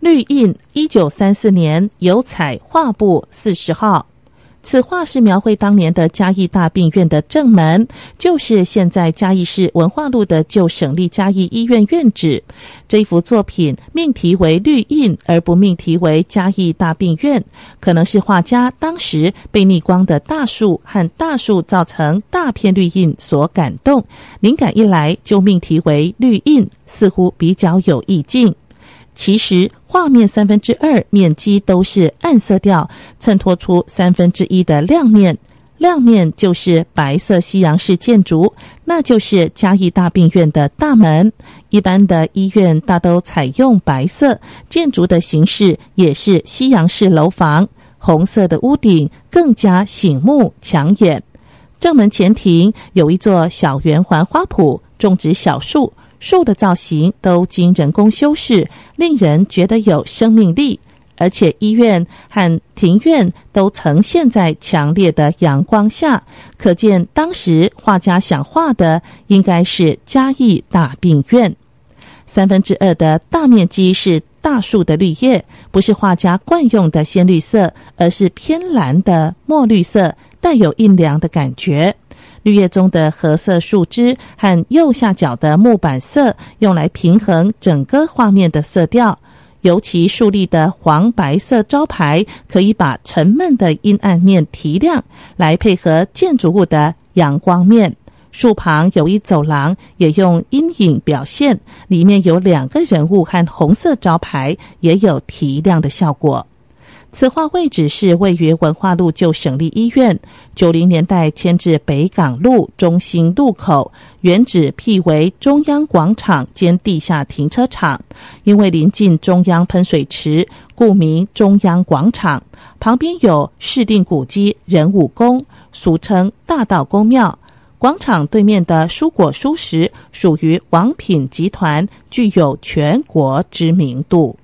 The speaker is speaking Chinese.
绿印，一九三四年，油彩画布，四十号。此画是描绘当年的嘉义大病院的正门，就是现在嘉义市文化路的旧省立嘉义医院院址。这一幅作品命题为“绿印”，而不命题为“嘉义大病院”，可能是画家当时被逆光的大树和大树造成大片绿印所感动，灵感一来就命题为“绿印”，似乎比较有意境。其实画面三分之二面积都是暗色调，衬托出三分之一的亮面。亮面就是白色西洋式建筑，那就是嘉义大病院的大门。一般的医院大都采用白色建筑的形式，也是西洋式楼房。红色的屋顶更加醒目抢眼。正门前庭有一座小圆环花圃，种植小树。树的造型都经人工修饰，令人觉得有生命力。而且医院和庭院都呈现在强烈的阳光下，可见当时画家想画的应该是嘉义大病院。三分之二的大面积是大树的绿叶，不是画家惯用的鲜绿色，而是偏蓝的墨绿色，带有阴凉的感觉。绿叶中的褐色树枝和右下角的木板色用来平衡整个画面的色调，尤其树立的黄白色招牌可以把沉闷的阴暗面提亮，来配合建筑物的阳光面。树旁有一走廊，也用阴影表现，里面有两个人物和红色招牌，也有提亮的效果。此画位置是位于文化路旧省立医院，九零年代迁至北港路中心路口，原址辟为中央广场兼地下停车场。因为临近中央喷水池，故名中央广场。旁边有市定古迹仁武宫，俗称大道公庙。广场对面的蔬果蔬食属于王品集团，具有全国知名度。